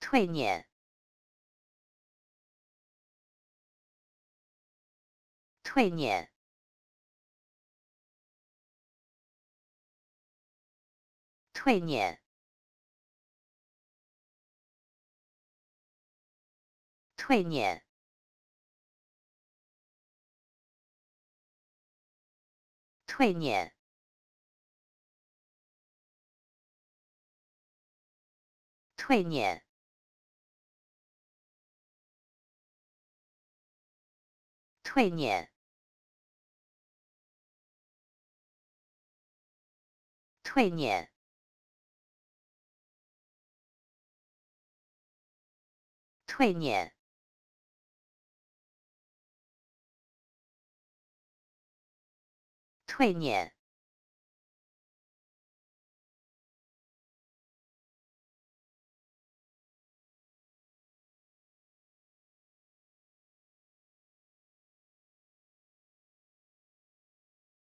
退年。退年，退年，退年，退年，退辇。退念。退念。退念。退念。